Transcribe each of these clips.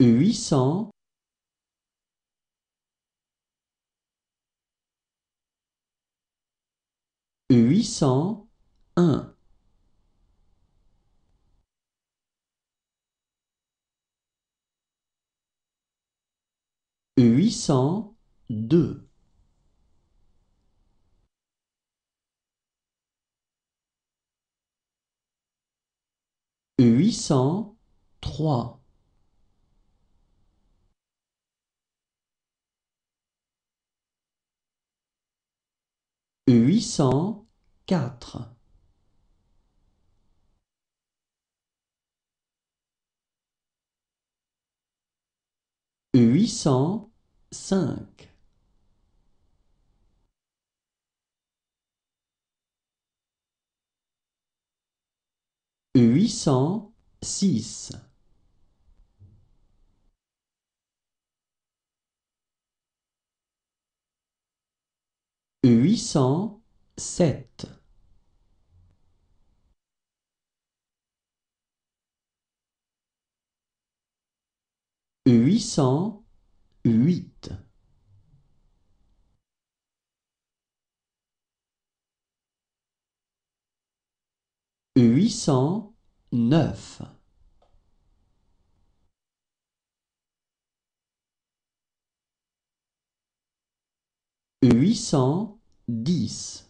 800 801 802 803 804 805 806 800 7 808 809 810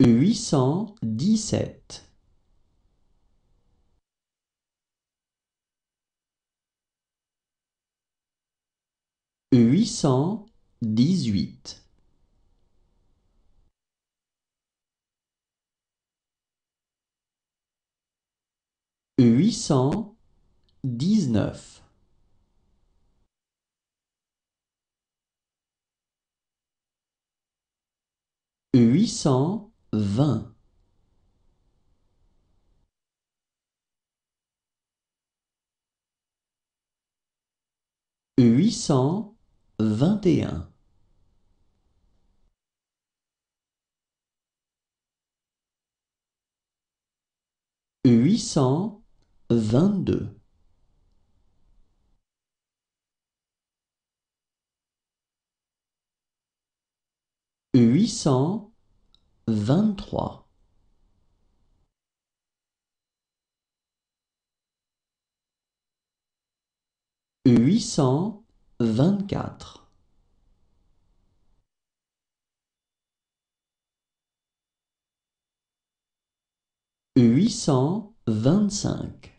huit cent dix-sept huit cent dix-huit huit cent dix-neuf huit cent 20 821 822 800 23 824 825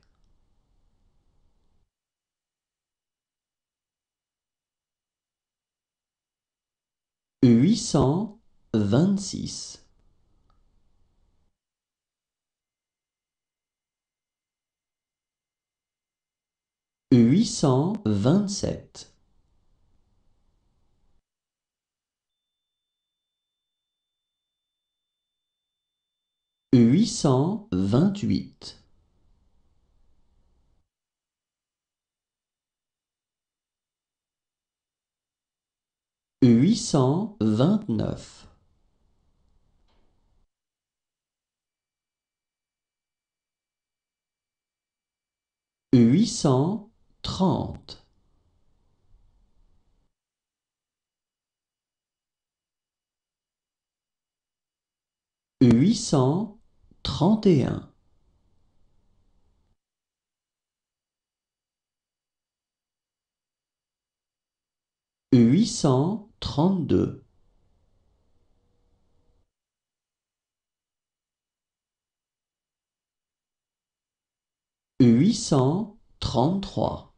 826 huit cent vingt-sept huit cent vingt-huit huit cent vingt-neuf huit cent 30. 831. 832. 833.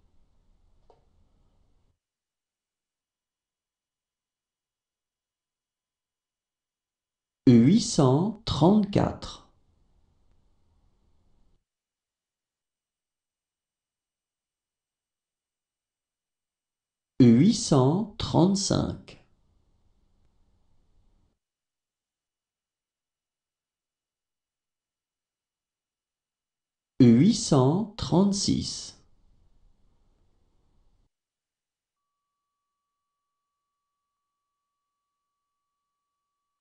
huit cent trente-quatre huit cent trente-cinq huit cent trente-six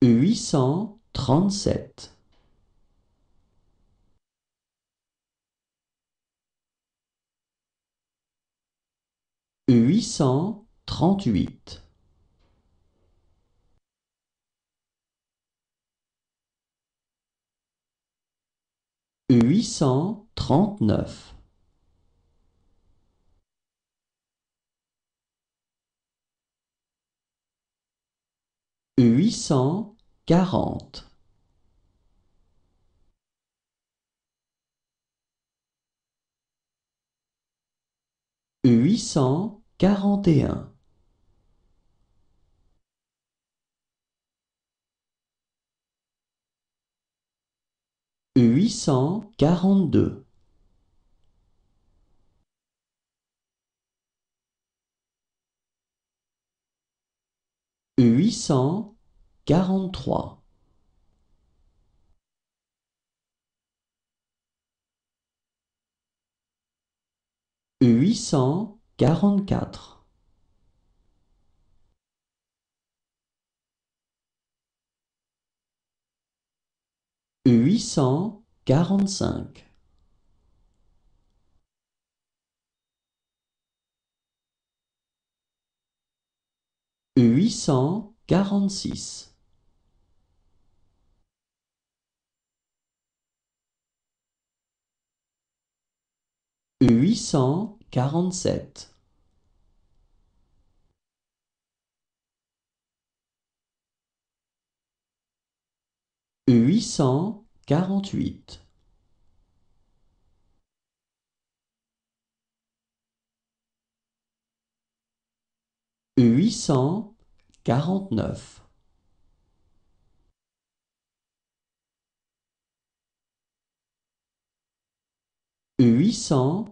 huit cent trente-sept huit cent trente-huit huit cent trente-neuf huit cent quarante Huit cent quarante et un. Huit cent quarante-deux. Huit cent quarante-trois huit cent quarante-quatre huit cent quarante-cinq huit cent quarante-six huit cent quarante-sept huit cent quarante-huit huit cent quarante-neuf huit cent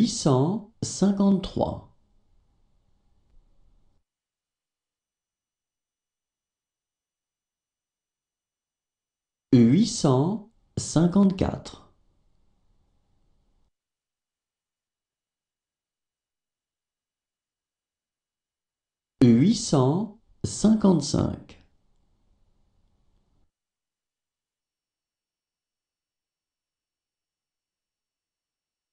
huit cent cinquante-trois. Huit cent cinquante-quatre. Huit cent cinquante-cinq.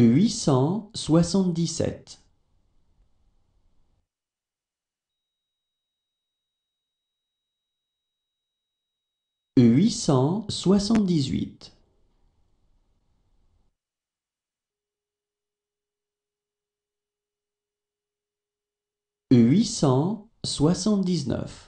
huit cent soixante-dix-sept huit cent soixante-dix-huit huit cent soixante-dix-neuf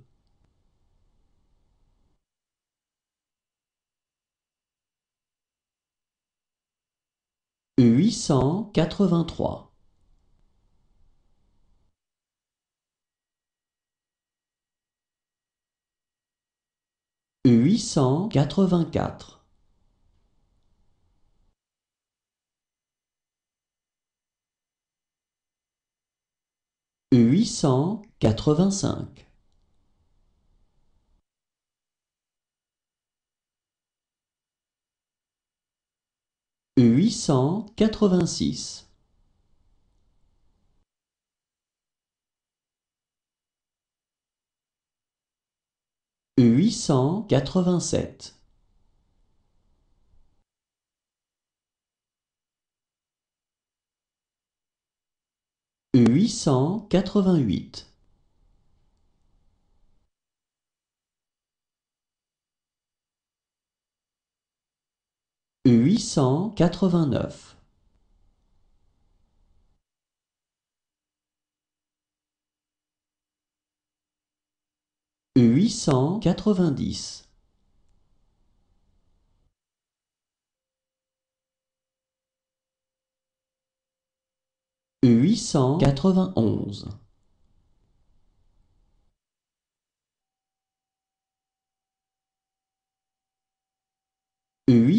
huit cent quatre-vingt-trois. Huit cent quatre-vingt-quatre. huit cent quatre-vingt-cinq. huit cent quatre-vingt-six huit cent quatre-vingt-sept huit cent quatre-vingt-huit Huit cent quatre-vingt-neuf. Huit cent quatre-vingt-dix. Huit cent quatre-vingt-onze.